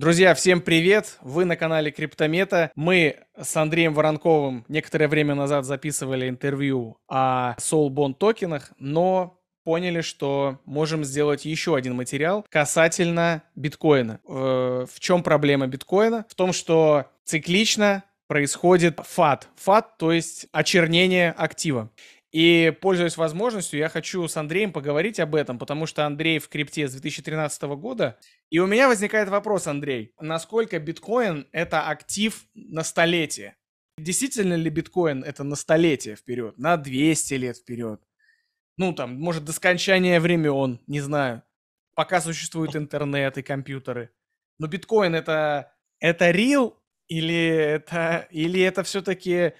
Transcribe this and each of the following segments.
Друзья, всем привет! Вы на канале Криптомета. Мы с Андреем Воронковым некоторое время назад записывали интервью о Soulbond токенах, но поняли, что можем сделать еще один материал касательно биткоина. Э, в чем проблема биткоина? В том, что циклично происходит фат. Фат, то есть очернение актива. И, пользуясь возможностью, я хочу с Андреем поговорить об этом, потому что Андрей в крипте с 2013 года. И у меня возникает вопрос, Андрей, насколько биткоин — это актив на столетие? Действительно ли биткоин — это на столетие вперед, на 200 лет вперед? Ну, там, может, до скончания времен, не знаю. Пока существует интернет и компьютеры. Но биткоин — это это real или это, или это все-таки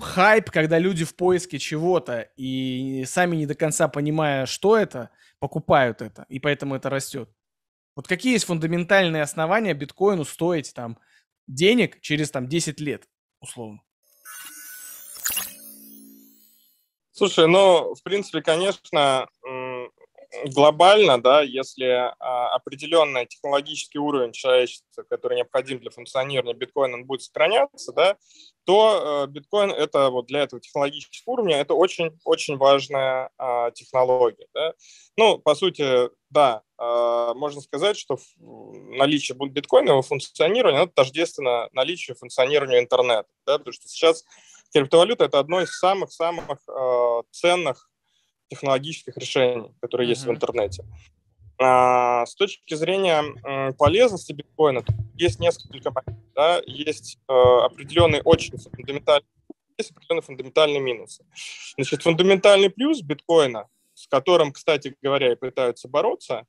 хайп, когда люди в поиске чего-то и сами не до конца понимая, что это, покупают это, и поэтому это растет. Вот какие есть фундаментальные основания биткоину стоить там денег через там 10 лет, условно? Слушай, ну, в принципе, конечно, глобально, да, если а, определенный технологический уровень человечества, который необходим для функционирования биткоина, он будет сохраняться, да, то э, биткоин это вот для этого технологического уровня это очень очень важная а, технология. Да. Ну, по сути, да, а, можно сказать, что наличие биткоина его функционирование оно тождественно наличию функционирования интернета, да, потому что сейчас криптовалюта это одно из самых самых ценных технологических решений, которые mm-hmm. есть в интернете. А, с точки зрения полезности биткоина, есть несколько моментов. Да? Есть э, определенный очень фундаментальный есть определенные фундаментальные минусы. Значит, фундаментальный плюс биткоина, с которым, кстати говоря, и пытаются бороться,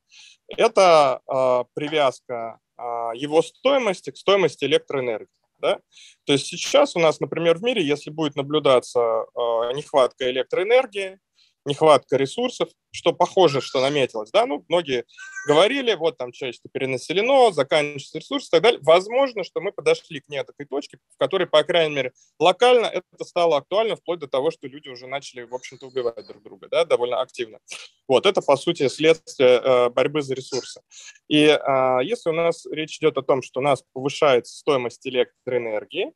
это э, привязка э, его стоимости к стоимости электроэнергии. Да? То есть сейчас у нас, например, в мире, если будет наблюдаться э, нехватка электроэнергии, нехватка ресурсов, что похоже, что наметилось, да, ну, многие говорили, вот там человечество перенаселено, заканчиваются ресурсы и так далее. Возможно, что мы подошли к такой точке, в которой, по крайней мере, локально это стало актуально, вплоть до того, что люди уже начали, в общем-то, убивать друг друга, да, довольно активно. Вот, это, по сути, следствие э, борьбы за ресурсы. И э, если у нас речь идет о том, что у нас повышается стоимость электроэнергии,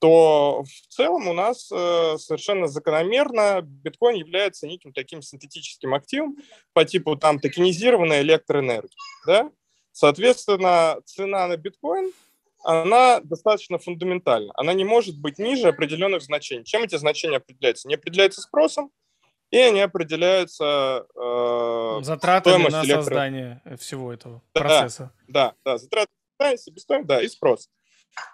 то в целом у нас э, совершенно закономерно биткоин является неким таким синтетическим активом по типу там токенизированной электроэнергии. Да? Соответственно, цена на биткоин, она достаточно фундаментальна. Она не может быть ниже определенных значений. Чем эти значения определяются? Не определяются спросом, и они определяются э, затратами на электро... создание всего этого да, процесса. Да, да, затраты на создание, себестоимость, да, и спрос.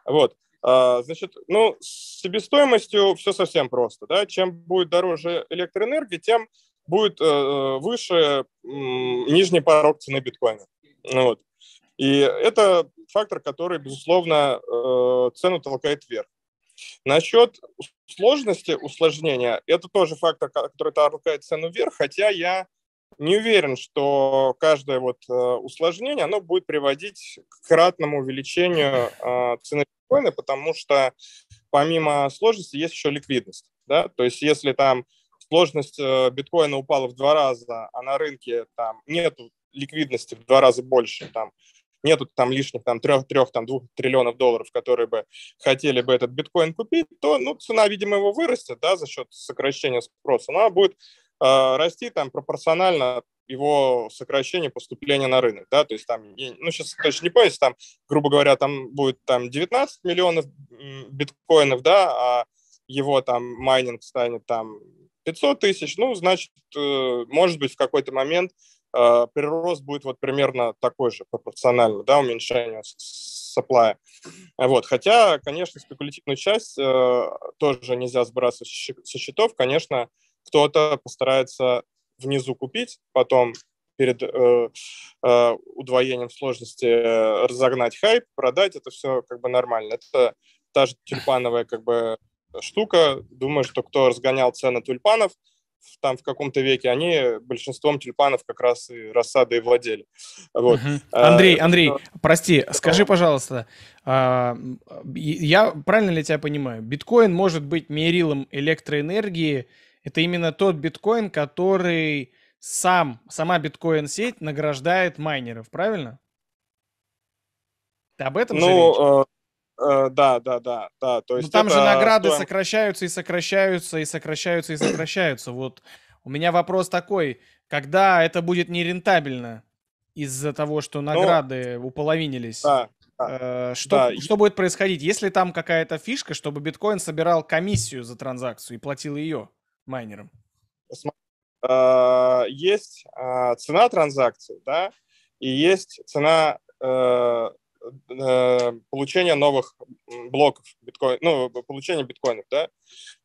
Вот. А, значит, ну, с себестоимостью все совсем просто. Да? Чем будет дороже электроэнергия, тем будет э, э, выше нижний порог цены биткоина. Вот. И это фактор, который, безусловно, э, цену толкает вверх. Насчет сложности усложнения, это тоже фактор, который толкает цену вверх, хотя я не уверен, что каждое вот э, усложнение, оно будет приводить к кратному увеличению а, цены биткоина, потому что помимо сложности есть еще ликвидность. Да? То есть если там сложность э, биткоина упала в два раза, а на рынке там нет ликвидности в два раза больше, там нету там лишних там трех, трех, там двух триллионов долларов, которые бы хотели бы этот биткоин купить, то, ну, цена, видимо, его вырастет, да, за счет сокращения спроса, но она будет Э, расти там пропорционально его сокращение поступления на рынок, да, то есть там, ну, сейчас точно не помню, там, грубо говоря, там будет там 19 миллионов биткоинов, да, а его там майнинг станет там 500 тысяч, ну, значит, э, может быть, в какой-то момент э, прирост будет вот примерно такой же пропорционально, да, уменьшению supply. Вот. Хотя, конечно, спекулятивную часть тоже нельзя сбрасывать со счетов. Конечно, кто-то постарается внизу купить, потом перед э, э, удвоением сложности э, разогнать хайп, продать, это все как бы нормально. Это та же тюльпановая как бы штука. Думаю, что кто разгонял цены тюльпанов, там в каком-то веке они большинством тюльпанов как раз и рассады и владели. Вот. Угу. Андрей, Андрей, но... прости, скажи, пожалуйста, а, я правильно ли тебя понимаю? Биткоин может быть мерилом электроэнергии это именно тот биткоин, который сам, сама биткоин-сеть награждает майнеров, правильно? Ты об этом ну, же э, э, да, да, да, да. То ну, есть там же награды стоим... сокращаются и сокращаются и сокращаются и сокращаются. Вот у меня вопрос такой, когда это будет нерентабельно из-за того, что ну, награды ну, уполовинились? Да. Да, э, что, да. что будет происходить, если там какая-то фишка, чтобы биткоин собирал комиссию за транзакцию и платил ее? майнером э, Есть э, цена транзакции, да, и есть цена э, получения новых блоков биткоин, ну, получения биткоинов, да.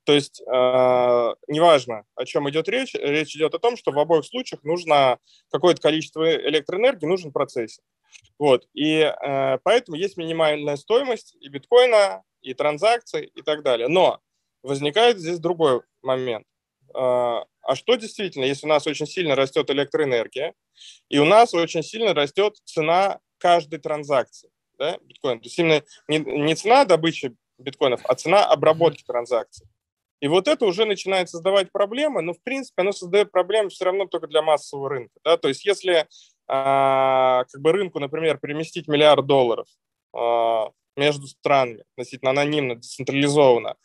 То есть неважно, о чем идет речь, речь идет о том, что в обоих случаях нужно какое-то количество электроэнергии, нужен процесс, Вот, и поэтому есть минимальная стоимость и биткоина, и транзакций, и так далее. Но возникает здесь другой момент. А, а что действительно, если у нас очень сильно растет электроэнергия, и у нас очень сильно растет цена каждой транзакции да, биткоина? То есть именно не, не цена добычи биткоинов, а цена обработки транзакций. И вот это уже начинает создавать проблемы, но в принципе оно создает проблемы все равно только для массового рынка. Да? То есть если э, как бы рынку, например, переместить миллиард долларов э, между странами относительно анонимно, децентрализованно,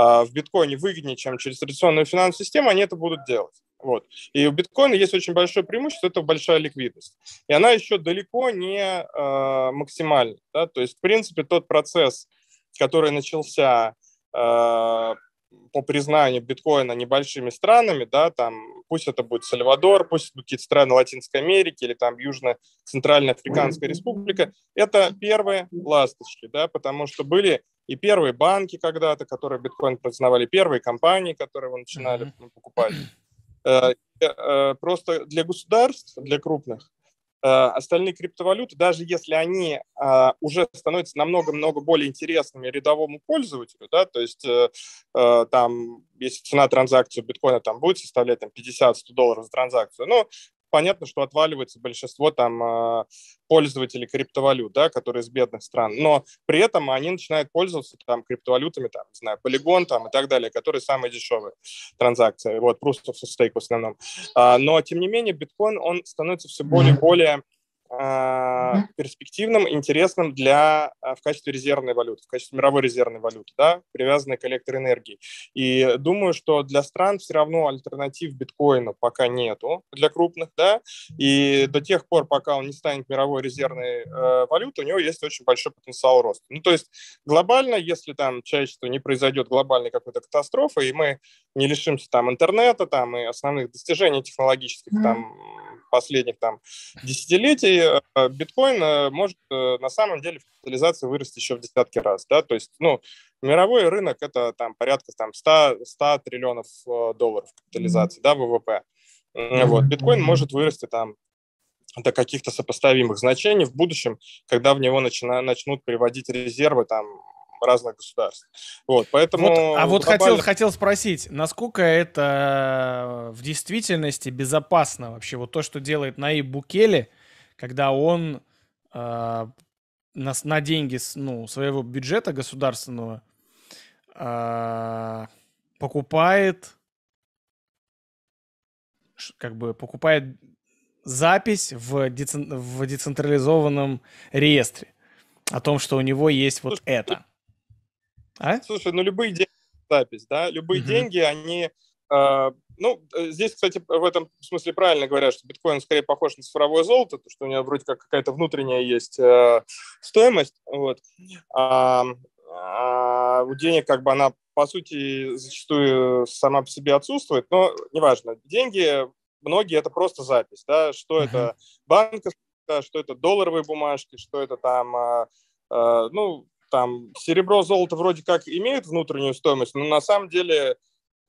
а, в биткоине выгоднее, чем через традиционную финансовую систему, они это будут делать. Вот. И у биткоина есть очень большое преимущество, это большая ликвидность. И она еще далеко не э, максимальна. Да? То есть, в принципе, тот процесс, который начался а, по признанию биткоина небольшими странами, да, там, пусть это будет Сальвадор, пусть это будут какие-то страны Латинской Америки или там Южно-Центральноафриканская республика, это первые ласточки, да, потому что были и первые банки когда-то, которые биткоин признавали, первые компании, которые его начинали mm покупать. Э, э, э, просто для государств, для крупных, а, остальные криптовалюты, даже если они а, уже становятся намного-много более интересными рядовому пользователю, да, то есть э, э, там, если цена транзакции биткоина там будет составлять там 50-100 долларов за транзакцию, ну, понятно, что отваливается большинство там а, пользователей криптовалют, да, которые из бедных стран, но при этом они начинают пользоваться там криптовалютами, там, не знаю, полигон там и так далее, которые самые дешевые транзакции, вот, просто в Stake в основном. А, но, тем не менее, биткоин, он становится все более и более а, перспективным, интересным для, а, в качестве резервной валюты, в качестве мировой резервной валюты, да, привязанной к электроэнергии. И думаю, что для стран все равно альтернатив биткоину пока нету, для крупных, да, и до тех пор, пока он не станет мировой резервной э, валютой, у него есть очень большой потенциал роста. Ну, то есть глобально, если там человечество не произойдет глобальной какой-то катастрофы, и мы не лишимся там интернета, там и основных достижений технологических, mm-hmm. там последних там десятилетий, э, биткоин э, может э, на самом деле в капитализации вырасти еще в десятки раз, да, то есть, ну, мировой рынок это там порядка там 100, 100 триллионов долларов капитализации, да, ВВП. Вот, биткоин может вырасти там до каких-то сопоставимых значений в будущем, когда в него начина, начнут приводить резервы там разных государств. Вот, поэтому... Вот, а вот хотел, хотел спросить, насколько это э, в действительности безопасно вообще? Вот то, что делает Наиб Букеле, когда он э, на, на деньги ну, своего бюджета государственного э, покупает как бы покупает запись в, децен... в децентрализованном реестре о том, что у него есть вот это. А? Слушай, ну любые деньги запись, да, любые угу. деньги, они э, ну, э, здесь, кстати, в этом смысле правильно говорят, что биткоин скорее похож на цифровое золото, то, что у него вроде как какая-то внутренняя есть э, стоимость, вот. А, а у денег как бы она, по сути, зачастую сама по себе отсутствует, но неважно. Деньги, многие это просто запись, да, что uh это банковская, что это долларовые бумажки, что это там, э, э, ну, там серебро, золото вроде как имеют внутреннюю стоимость, но на самом деле,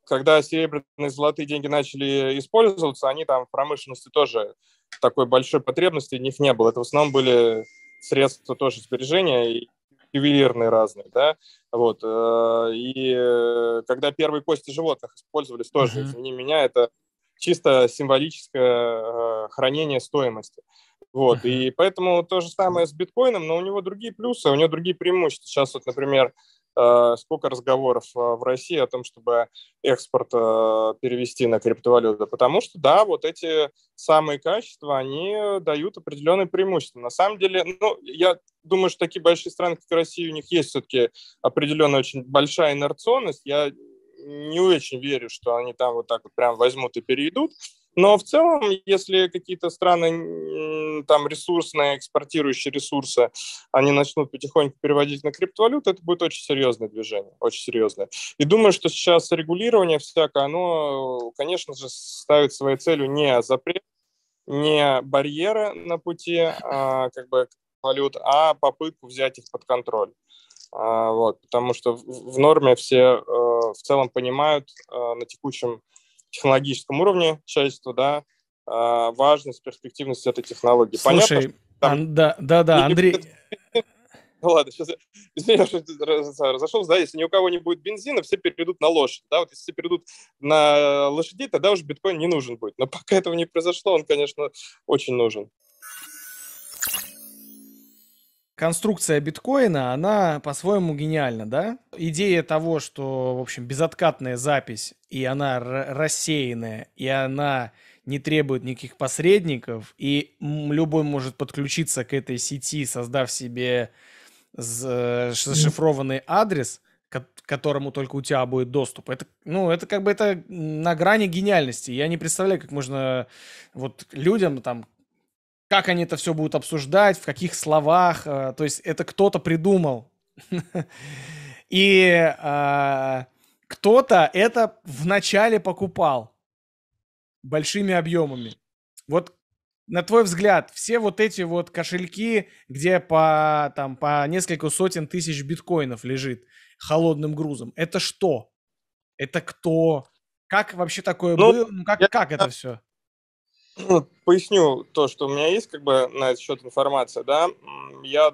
когда серебряные золотые деньги начали использоваться, они там в промышленности тоже такой большой потребности у них не было. Это в основном были средства тоже сбережения и ювелирные разные, да, вот. Э, и э, когда первые кости животных использовались тоже, mm извини меня, это чисто символическое э, хранение стоимости. Uh, вот, и поэтому то же самое с биткоином, но у него другие плюсы, у него другие преимущества. Сейчас вот, например, э, сколько разговоров э, в России о том, чтобы экспорт э, перевести на криптовалюту. Потому что, да, вот эти самые качества, они дают определенные преимущества. На самом деле, ну, я думаю, что такие большие страны, как Россия, у них есть все-таки определенная очень большая инерционность. Я не очень верю, что они там вот так вот прям возьмут и перейдут. Но в целом, если какие-то страны там ресурсные, экспортирующие ресурсы, они начнут потихоньку переводить на криптовалюту, это будет очень серьезное движение, очень серьезное. И думаю, что сейчас регулирование всякое, оно, конечно же, ставит своей целью не запрет, не барьеры на пути а, как бы валют, а попытку взять их под контроль. А, вот, потому что в, в норме все э, в целом понимают э, на текущем технологическом уровне человечества, да, а, важность, перспективность этой технологии. Слушай, Понятно, там... да, да, да, Андрей... Ну ладно, сейчас извини, что разошелся, да, если ни у кого не будет бензина, все перейдут на лошадь, да, вот если все перейдут на лошадей, тогда уже биткоин не нужен будет. Но пока этого не произошло, он, конечно, очень нужен конструкция биткоина, она по-своему гениальна, да? Идея того, что, в общем, безоткатная запись, и она рассеянная, и она не требует никаких посредников, и любой может подключиться к этой сети, создав себе э, зашифрованный адрес, к которому только у тебя будет доступ. Это, ну, это как бы это на грани гениальности. Я не представляю, как можно вот людям там как они это все будут обсуждать, в каких словах. Э, то есть это кто-то придумал. И э, кто-то это вначале покупал большими объемами. Вот на твой взгляд, все вот эти вот кошельки, где по, там, по несколько сотен тысяч биткоинов лежит холодным грузом, это что? Это кто? Как вообще такое ну, было? Ну, как, я, как это все? Ну, поясню то, что у меня есть как бы на этот счет информация, да, я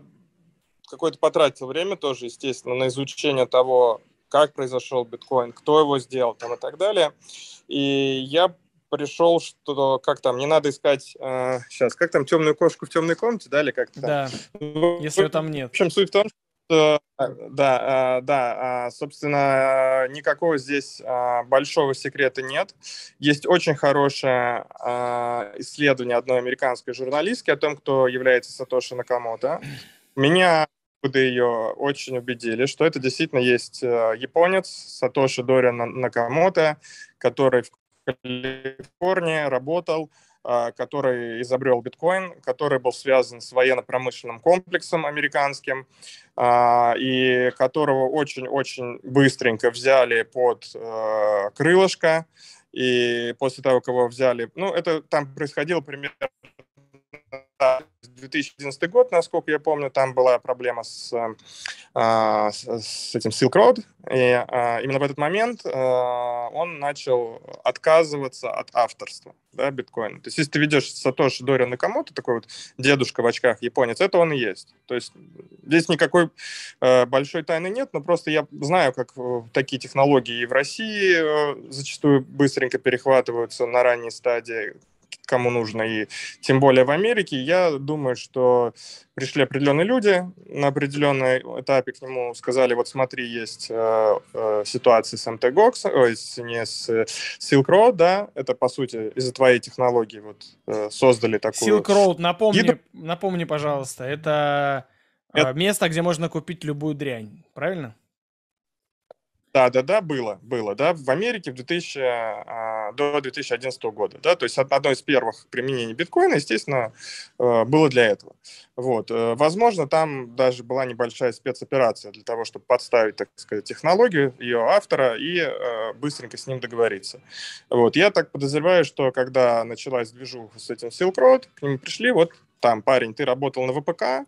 какое-то потратил время тоже, естественно, на изучение того, как произошел биткоин, кто его сделал там и так далее. И я пришел, что как там, не надо искать э, сейчас, как там темную кошку в темной комнате, да, или как-то. Да. Ну, если ее там нет. В общем, суть в том, что что, а. э, да, э, да, э, собственно, никакого здесь большого секрета нет. Есть очень хорошее исследование одной американской журналистки о том, кто является Сатоши Накамото. Меня откуда ее очень убедили, что это действительно есть японец Сатоши Дориан Накамото, который в Калифорнии работал, а, который изобрел биткоин, который был связан с военно-промышленным комплексом американским, а, и которого очень-очень быстренько взяли под э, крылышко, и после того, как его взяли, ну, это там происходило примерно 2011 год, насколько я помню, там была проблема с, а, с этим Silk Road, и а, именно в этот момент а, он начал отказываться от авторства да, биткоина. То есть, если ты ведешь Сатоши Дори на кому-то, такой вот дедушка в очках японец, это он и есть. То есть, здесь никакой большой тайны нет, но просто я знаю, как э, такие технологии и в России э, зачастую быстренько перехватываются на ранней стадии, кому нужно, и тем более в Америке. Я думаю, что пришли определенные люди на определенный этапе к нему, сказали, вот смотри, есть э, э, ситуация с МТГОКС, ой, с, не с Silk Road, да, это, по сути, из-за твоей технологии вот э, создали такую... Silk Road, напомни, гиду... напомни, пожалуйста, это, э, это место, где можно купить любую дрянь, правильно? Да, да, да, было, было, да, в Америке в 2000, а, до 2011 года, да, то есть одно из первых применений биткоина, естественно, э, было для этого. Вот, э, возможно, там даже была небольшая спецоперация для того, чтобы подставить, так сказать, технологию ее автора и э, быстренько с ним договориться. Вот, я так подозреваю, что когда началась движуха с этим Silk Road, к ним пришли, вот там парень, ты работал на ВПК,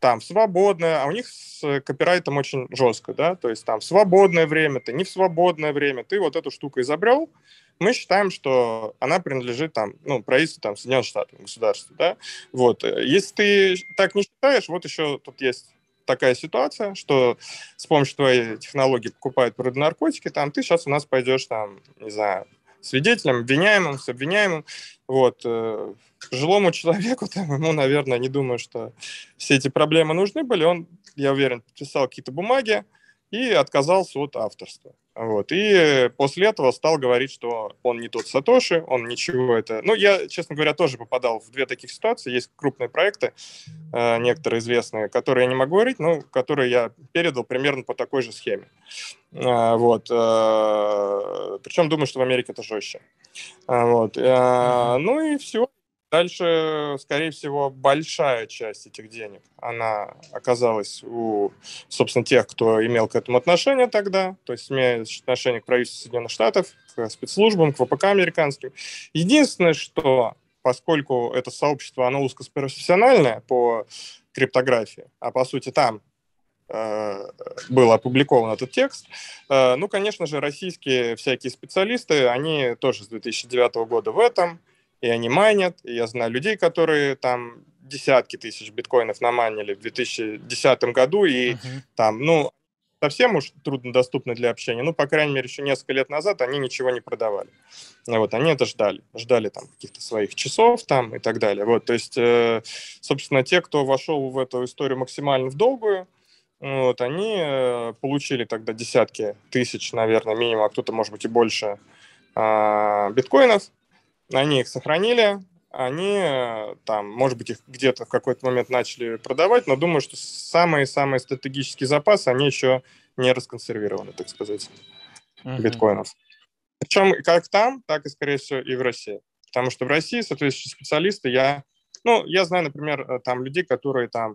там свободное, а у них с э, копирайтом очень жестко, да, то есть там свободное время, ты не в свободное время, ты вот эту штуку изобрел, мы считаем, что она принадлежит там, ну, правительству там, Соединенных Штатов, государству, да, вот. Э, если ты так не считаешь, вот еще тут есть такая ситуация, что с помощью твоей технологии покупают наркотики, там, ты сейчас у нас пойдешь там, не знаю, свидетелем, обвиняемым, с обвиняемым. Вот. Э, жилому человеку, там, ему, наверное, не думаю, что все эти проблемы нужны были. Он, я уверен, писал какие-то бумаги и отказался от авторства. Вот. И после этого стал говорить, что он не тот Сатоши, он ничего это... Ну, я, честно говоря, тоже попадал в две таких ситуации. Есть крупные проекты, э, некоторые известные, которые я не могу говорить, но которые я передал примерно по такой же схеме. Э, вот. Э, причем думаю, что в Америке это жестче. вот. ну и все. Дальше, скорее всего, большая часть этих денег, она оказалась у, собственно, тех, кто имел к этому отношение тогда, то есть имеет отношение к правительству Соединенных Штатов, к спецслужбам, к ВПК американским. Единственное, что поскольку это сообщество, оно узкопрофессиональное по криптографии, а по сути там э, был опубликован этот текст. Э, ну, конечно же, российские всякие специалисты, они тоже с 2009 года в этом, и они майнят, и я знаю людей, которые там десятки тысяч биткоинов наманили в 2010 году, и uh-huh. там, ну, совсем уж труднодоступны для общения, ну, по крайней мере, еще несколько лет назад они ничего не продавали. Ну, вот, они это ждали, ждали там каких-то своих часов там и так далее. Вот, то есть, э, собственно, те, кто вошел в эту историю максимально в долгую, вот, они э, получили тогда десятки тысяч, наверное, минимум, а кто-то, может быть, и больше э, биткоинов, они их сохранили, они э, там, может быть, их где-то в какой-то момент начали продавать, но думаю, что самые-самые стратегические запасы, они еще не расконсервированы, так сказать, uh-huh. биткоинов. Причем как там, так и, скорее всего, и в России. Потому что в России, соответственно, специалисты, я, ну, я знаю, например, э, там людей, которые там,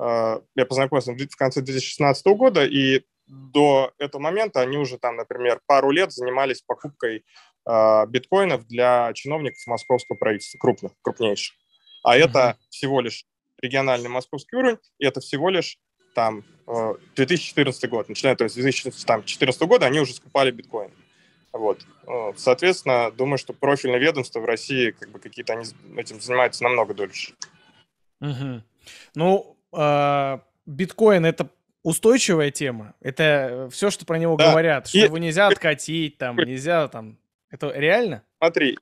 э, я познакомился в конце 2016 года, и до этого момента они уже там, например, пару лет занимались покупкой Э, биткоинов для чиновников московского правительства, крупных, крупнейших. А это всего лишь региональный московский уровень, и это всего лишь там 2014 э, год, начиная то есть с 2014 года они уже скупали биткоин. Вот. Э, соответственно, думаю, что профильные ведомства в России как бы какие-то они этим занимаются намного дольше. Угу. Ну, э, биткоин это устойчивая тема. Это все, что про него да. говорят, что и... его нельзя откатить, там нельзя там это реально? Смотри,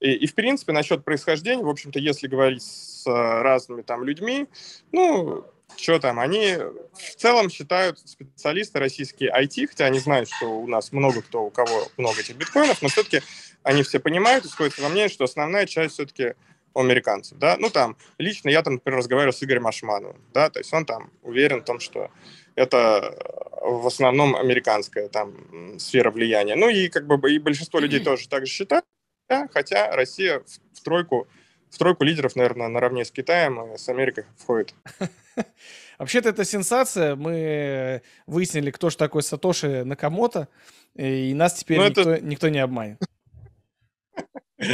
и, и в принципе насчет происхождения, в общем-то, если говорить с э, разными там людьми, ну, что там, они в целом считают специалисты российские IT, хотя они знают, что у нас много кто, у кого много этих биткоинов, но все-таки они все понимают, исходят во мнение, что основная часть все-таки у американцев, да, ну там, лично я там, например, разговаривал с Игорем Ашмановым, да, то есть он там уверен в том, что это в основном американская там сфера влияния. Ну и как бы и большинство людей тоже так же считают, хотя Россия в, в тройку в тройку лидеров, наверное, наравне с Китаем и с Америкой входит. Вообще-то это сенсация. Мы выяснили, кто же такой Сатоши Накамото, и нас теперь ну, никто, это... никто не обманет.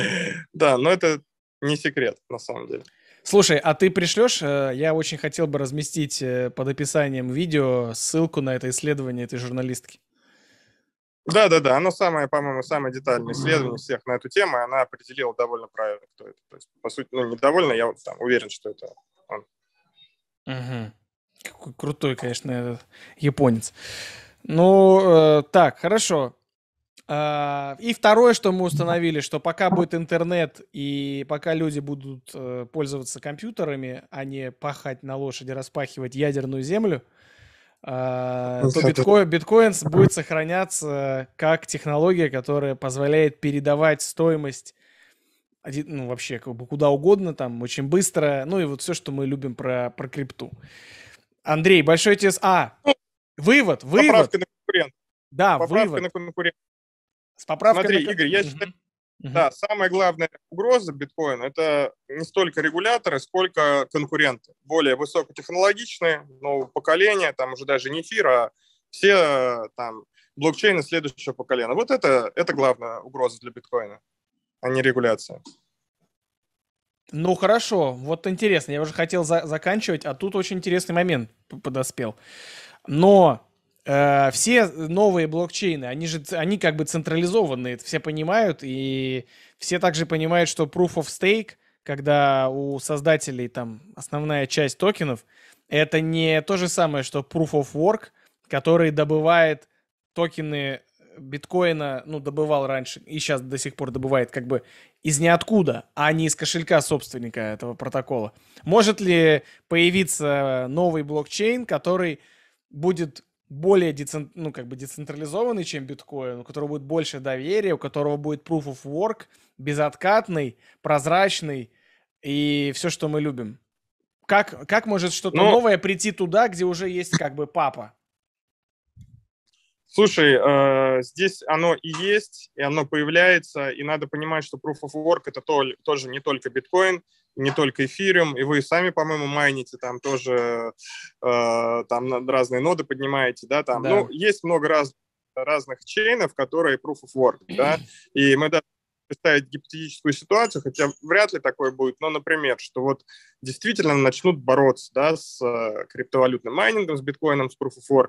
Да, но это не секрет, на самом деле. Слушай, а ты пришлешь? Э, я очень хотел бы разместить э, под описанием видео ссылку на это исследование этой журналистки. Да, да, да. Оно самое, по-моему, самое детальное исследование всех на эту тему, и она определила довольно правильно, кто это. То есть, по сути, ну, недовольна, я вот там уверен, что это он. Угу. Какой крутой, конечно, этот японец. Ну, э, так, хорошо. А, и второе, что мы установили, что пока будет интернет и пока люди будут э, пользоваться компьютерами, а не пахать на лошади, распахивать ядерную землю, а, ну, то биткоин, биткоин будет сохраняться как технология, которая позволяет передавать стоимость ну, вообще как бы куда угодно, там, очень быстро, ну и вот все, что мы любим про, про крипту. Андрей, большой тебе... А, вывод, вывод. Поправка на конкурент. Да, Поправка вывод. на конкурент поправкой... Смотри, на... Игорь, я считаю, Uh-huh. Да, самая главная угроза биткоина – это не столько регуляторы, сколько конкуренты. Более высокотехнологичные, нового поколения, там уже даже не эфир, а все э, там блокчейны следующего поколения. Вот это, это главная угроза для биткоина, а не регуляция. Ну хорошо, вот интересно, я уже хотел за- заканчивать, а тут очень интересный момент подоспел. Но Э, все новые блокчейны, они же, они как бы централизованные, это все понимают, и все также понимают, что Proof of Stake, когда у создателей там основная часть токенов, это не то же самое, что Proof of Work, который добывает токены биткоина, ну, добывал раньше и сейчас до сих пор добывает как бы из ниоткуда, а не из кошелька собственника этого протокола. Может ли появиться новый блокчейн, который будет более децент, ну, как бы децентрализованный, чем биткоин, у которого будет больше доверия, у которого будет proof of work, безоткатный, прозрачный и все, что мы любим. Как, как может что-то Но... Ну, новое прийти туда, где уже есть как бы папа? Слушай, э, здесь оно и есть, и оно появляется, и надо понимать, что Proof of Work это то, тоже не только биткоин, не только эфириум, и вы сами, по-моему, майните там тоже, э, там разные ноды поднимаете, да, там, да. ну, есть много раз, разных чейнов, которые Proof of Work, да, и мы даже представить гипотетическую ситуацию, хотя вряд ли такое будет, но, например, что вот действительно начнут бороться да, с э, криптовалютным майнингом, с биткоином, с Proof of Work.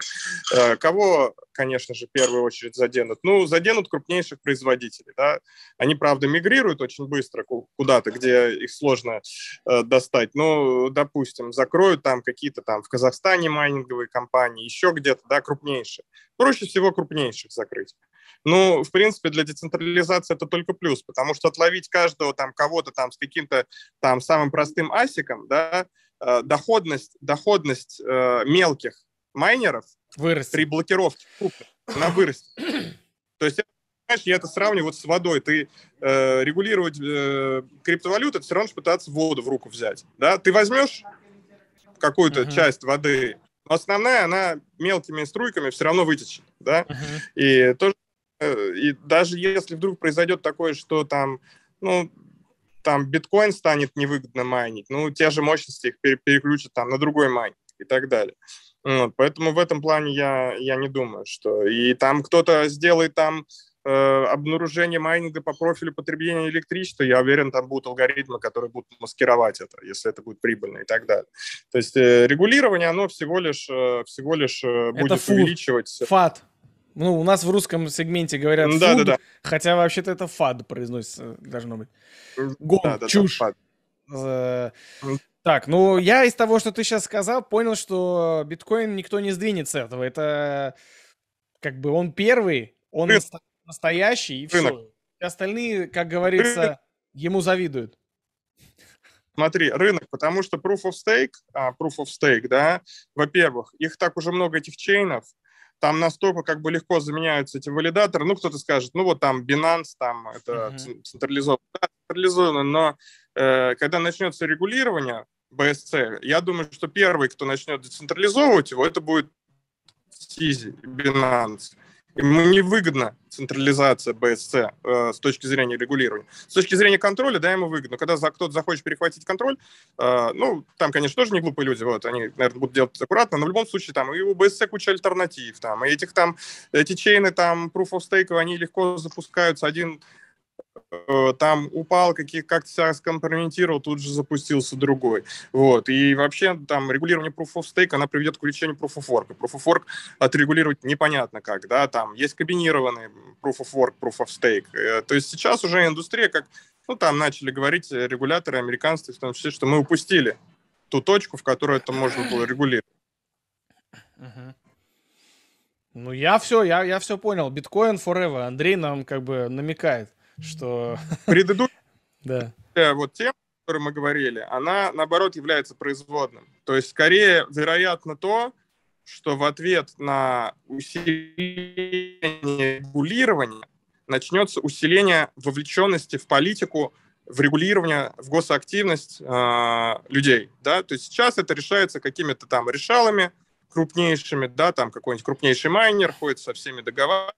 Э, кого, конечно же, в первую очередь заденут? Ну, заденут крупнейших производителей. Да? Они, правда, мигрируют очень быстро куда-то, где их сложно э, достать. Ну, допустим, закроют там какие-то там в Казахстане майнинговые компании, еще где-то, да, крупнейшие. Проще всего крупнейших закрыть. Ну, в принципе, для децентрализации это только плюс, потому что отловить каждого там кого-то там с каким-то там самым простым асиком, да, э, доходность, доходность э, мелких майнеров вырастет. при блокировке крупных, она вырастет. То есть понимаешь, я это сравниваю вот с водой. Ты э, регулировать э, криптовалюту, все равно же пытаться воду в руку взять. Да? Ты возьмешь какую-то uh-huh. часть воды, но основная, она мелкими струйками все равно вытечет. Да? Uh-huh. И тоже Э, и даже если вдруг произойдет такое, что там, ну, там биткоин станет невыгодно майнить, ну, те же мощности их переключат там на другой майнинг и так далее. Вот, поэтому в этом плане я, я не думаю, что... И там кто-то сделает там э, обнаружение майнинга по профилю потребления электричества, я уверен, там будут алгоритмы, которые будут маскировать это, если это будет прибыльно и так далее. То есть э, регулирование, оно всего лишь, э, всего лишь э, будет это фу, увеличивать... ФАТ, ну, у нас в русском сегменте говорят да, фуд, да, да. хотя вообще-то это фад произносится, должно быть. Гон, да, да, чушь. Да, да, Так, ну я из того, что ты сейчас сказал, понял, что биткоин никто не сдвинет с этого. Это как бы он первый, он Рынок. настоящий, и Рынок. все. И остальные, как говорится, Рынок. ему завидуют. Смотри, рынок, потому что proof of stake, uh, proof of stake, да, во-первых, их так уже много этих чейнов, там настолько как бы легко заменяются эти валидаторы. Ну, кто-то скажет, ну вот там Binance, там это uh-huh. централизовано. Да, централизовано, но э, когда начнется регулирование BSC, я думаю, что первый, кто начнет децентрализовывать его, это будет Сизи, Binance. Ему невыгодна централизация БСЦ э, с точки зрения регулирования. С точки зрения контроля, да, ему выгодно. Когда за, кто-то захочет перехватить контроль, э, ну, там, конечно, тоже не глупые люди, вот, они, наверное, будут делать аккуратно, но в любом случае там и у БСЦ куча альтернатив, там, и этих там, эти чейны там, Proof of Stake, они легко запускаются один Э, там упал, как-то себя скомпрометировал, тут же запустился другой. Вот. И вообще там регулирование Proof of Stake, она приведет к увеличению Proof of Work. Proof of Work отрегулировать непонятно как, да, там есть комбинированный Proof of Work, Proof of Stake. Э, то есть сейчас уже индустрия, как, ну, там начали говорить регуляторы американцы, в том числе, что мы упустили ту точку, в которой это можно было регулировать. Ну, я все, я, я все понял. Биткоин forever. Андрей нам как бы намекает что... Предыдущая э, вот тема, о которой мы говорили, она, наоборот, является производным. То есть, скорее, вероятно, то, что в ответ на усиление регулирования начнется усиление вовлеченности в политику, в регулирование, в госактивность э, людей, да, то есть сейчас это решается какими-то там решалами крупнейшими, да, там какой-нибудь крупнейший майнер ходит со всеми договорами,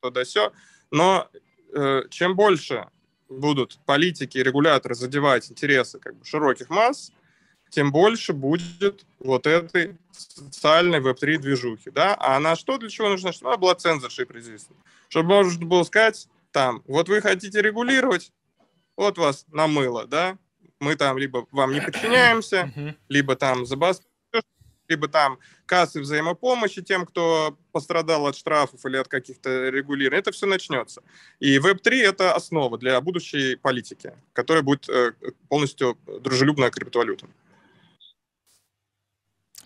то да все, но Э, чем больше будут политики и регуляторы задевать интересы как бы, широких масс, тем больше будет вот этой социальной веб-3 движухи. Да? А она что для чего нужна? Чтобы она была censorship президента, Чтобы можно было сказать там, вот вы хотите регулировать, вот вас намыло, да, мы там либо вам не подчиняемся, либо там забастовка либо там кассы взаимопомощи тем, кто пострадал от штрафов или от каких-то регулирований. Это все начнется. И Web3 — это основа для будущей политики, которая будет э, полностью дружелюбная криптовалютам.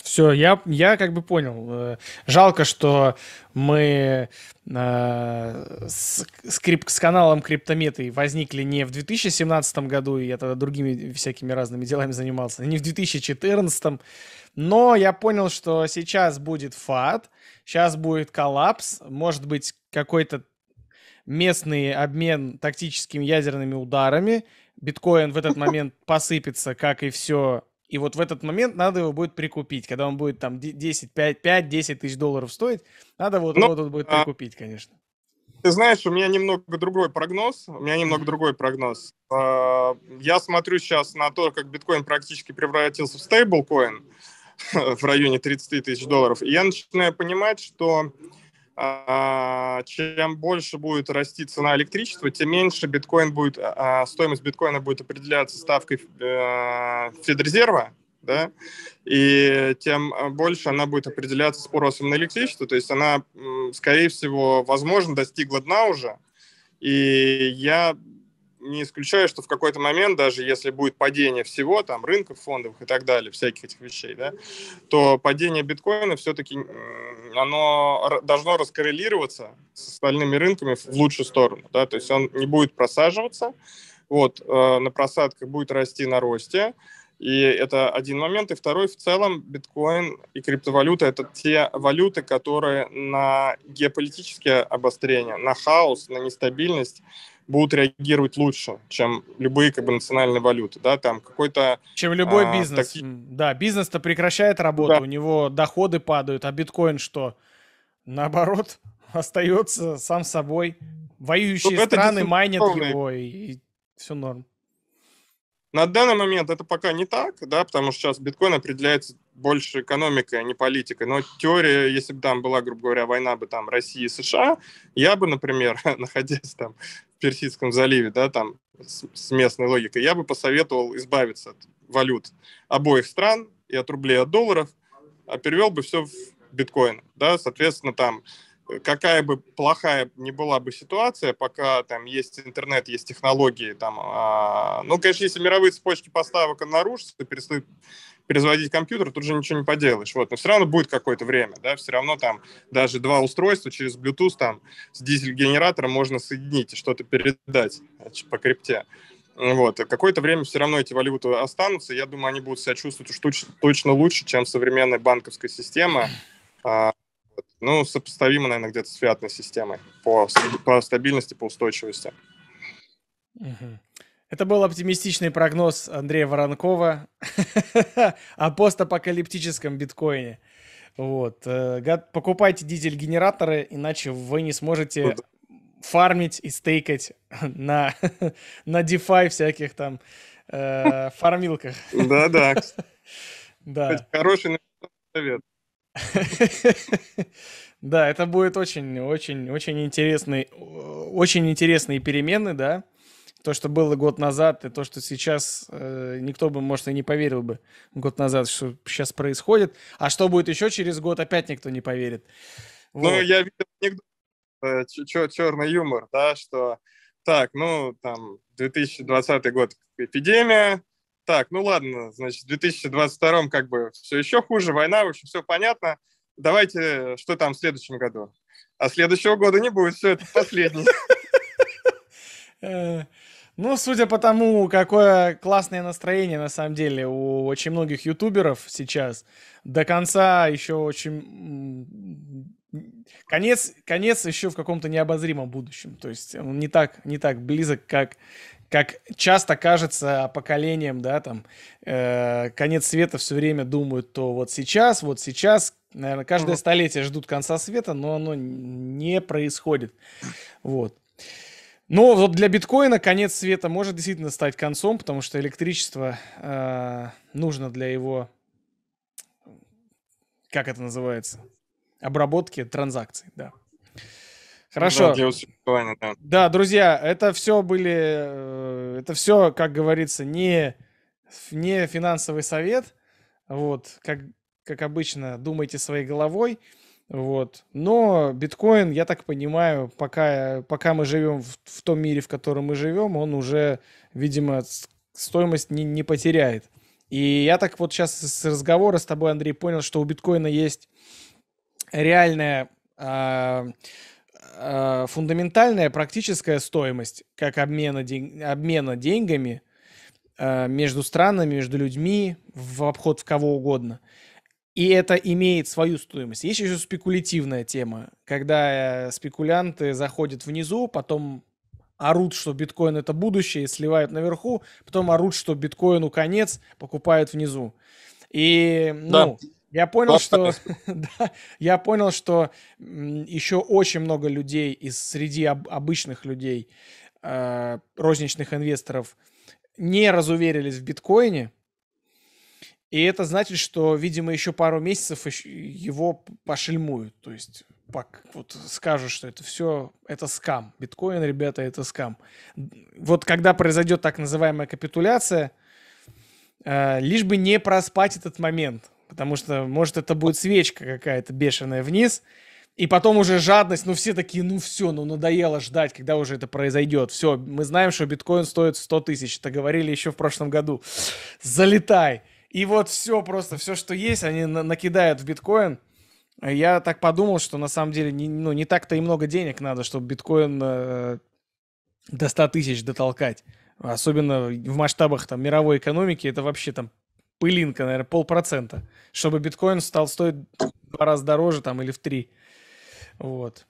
Все, я, я как бы понял. Э, жалко, что мы э, с, с, крип, с каналом Криптометы возникли не в 2017 году, и я тогда другими всякими разными делами занимался, не в 2014. Но я понял, что сейчас будет фат, сейчас будет коллапс, может быть какой-то местный обмен тактическими ядерными ударами, биткоин в этот момент посыпется, как и все и вот в этот момент надо его будет прикупить. Когда он будет там 10, 5, 5 10 тысяч долларов стоить, надо вот Но, ну, его тут будет а прикупить, конечно. Ты знаешь, у меня немного другой прогноз. У меня немного mm-hmm. другой прогноз. А, я смотрю сейчас на то, как биткоин практически превратился в стейблкоин в районе 30 тысяч долларов. И я начинаю понимать, что а, чем больше будет расти цена электричества, тем меньше биткоин будет, а, стоимость биткоина будет определяться ставкой э, Федрезерва, да, и тем больше она будет определяться спросом на электричество, то есть она, скорее всего, возможно, достигла дна уже, и я не исключаю, что в какой-то момент, даже если будет падение всего, там, рынков фондовых и так далее, всяких этих вещей, да, то падение биткоина все-таки, оно должно раскоррелироваться с остальными рынками в лучшую сторону, да, то есть он не будет просаживаться, вот, э, на просадках будет расти на росте, и это один момент. И второй, в целом, биткоин и криптовалюта – это те валюты, которые на геополитические обострения, на хаос, на нестабильность будут реагировать лучше, чем любые как бы национальные валюты, да, там какой-то... Чем любой а, бизнес. Так... Да, бизнес-то прекращает работу, да. у него доходы падают, а биткоин что? Наоборот, остается сам собой. Воюющие Тут страны майнят его, и, и все норм. На данный момент это пока не так, да, потому что сейчас биткоин определяется больше экономика, а не политика. Но теория, если бы там была, грубо говоря, война бы там России и США, я бы, например, находясь там в Персидском заливе, да, там с, с местной логикой, я бы посоветовал избавиться от валют обоих стран и от рублей, от долларов, а перевел бы все в биткоин, да, соответственно, там какая бы плохая не была бы ситуация, пока там есть интернет, есть технологии, там, а, ну, конечно, если мировые цепочки поставок нарушатся, перестанут производить компьютер, тут же ничего не поделаешь, вот, но все равно будет какое-то время, да, все равно там даже два устройства через Bluetooth там с дизель-генератором можно соединить и что-то передать по крипте. Вот. А какое-то время все равно эти валюты останутся. Я думаю, они будут себя чувствовать уж точно лучше, чем современная банковская система. А, ну, сопоставимо, наверное, где-то с фиатной системой по, по стабильности, по устойчивости. Это был оптимистичный прогноз Андрея Воронкова о постапокалиптическом биткоине. Вот. Э, покупайте дизель-генераторы, иначе вы не сможете ну фармить и стейкать на, на DeFi всяких там э, фармилках. Да-да. Да. Хороший совет. Да, это будет очень, очень, очень интересный, очень интересные перемены, да. То, что было год назад, и то, что сейчас э, никто бы, может, и не поверил бы год назад, что сейчас происходит. А что будет еще через год, опять никто не поверит. Ну, вот. Ну, я видел анекдот, э, черный юмор, да, что так, ну, там, 2020 год эпидемия, так, ну ладно, значит, в 2022 как бы все еще хуже, война, в общем, все понятно. Давайте, э, что там в следующем году? А следующего года не будет, все это последний. Э, ну, судя по тому, какое классное настроение, на самом деле, у очень многих ютуберов сейчас, до конца еще очень... Конец, конец еще в каком-то необозримом будущем. То есть он не так, не так близок, как как часто кажется поколением, да, там, э, конец света все время думают, то вот сейчас, вот сейчас, наверное, каждое столетие ждут конца света, но оно не происходит, вот. Но вот для биткоина конец света может действительно стать концом, потому что электричество э, нужно для его, как это называется, обработки транзакций, да. Хорошо. Да, да. да, друзья, это все были, э, это все, как говорится, не, не финансовый совет. Вот, как, как обычно, думайте своей головой. Вот. Но биткоин, я так понимаю, пока, пока мы живем в, в том мире, в котором мы живем, он уже, видимо, стоимость не, не потеряет. И я так вот сейчас с разговора с тобой, Андрей, понял, что у биткоина есть реальная... Э, Э, фундаментальная практическая стоимость как обмена, день, обмена деньгами э, между странами, между людьми, в обход в кого угодно. И это имеет свою стоимость. Есть еще спекулятивная тема, когда э, спекулянты заходят внизу, потом орут, что биткоин это будущее, и сливают наверху, потом орут, что биткоину конец, покупают внизу. И, ну, да. Я понял, Папа. что да, я понял, что еще очень много людей из среди об, обычных людей, э, розничных инвесторов, не разуверились в биткоине. И это значит, что, видимо, еще пару месяцев его пошельмуют. То есть вот скажут, что это все, это скам. Биткоин, ребята, это скам. Вот когда произойдет так называемая капитуляция, э, лишь бы не проспать этот момент – Потому что, может, это будет свечка какая-то бешеная вниз. И потом уже жадность, ну все такие, ну все, ну надоело ждать, когда уже это произойдет. Все, мы знаем, что биткоин стоит 100 тысяч, это говорили еще в прошлом году. Залетай. И вот все просто, все, что есть, они на- накидают в биткоин. Я так подумал, что на самом деле не, ну, не так-то и много денег надо, чтобы биткоин э, до 100 тысяч дотолкать. Особенно в масштабах там, мировой экономики, это вообще там пылинка, наверное, полпроцента, чтобы биткоин стал стоить в два раза дороже там или в три. Вот.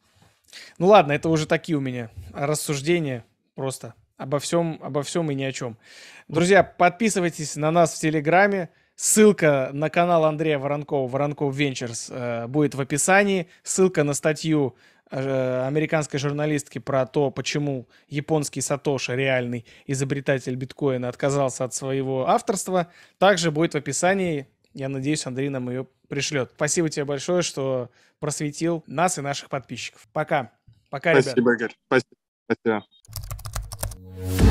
Ну ладно, это уже такие у меня рассуждения просто обо всем, обо всем и ни о чем. Друзья, подписывайтесь на нас в Телеграме. Ссылка на канал Андрея Воронкова, Воронков Венчерс, э, будет в описании. Ссылка на статью Э, американской журналистки про то, почему японский Сатоши, реальный изобретатель биткоина, отказался от своего авторства, также будет в описании. Я надеюсь, Андрей нам ее пришлет. Спасибо тебе большое, что просветил нас и наших подписчиков. Пока. Пока, Спасибо, ребят. Игорь. Спасибо. Спасибо.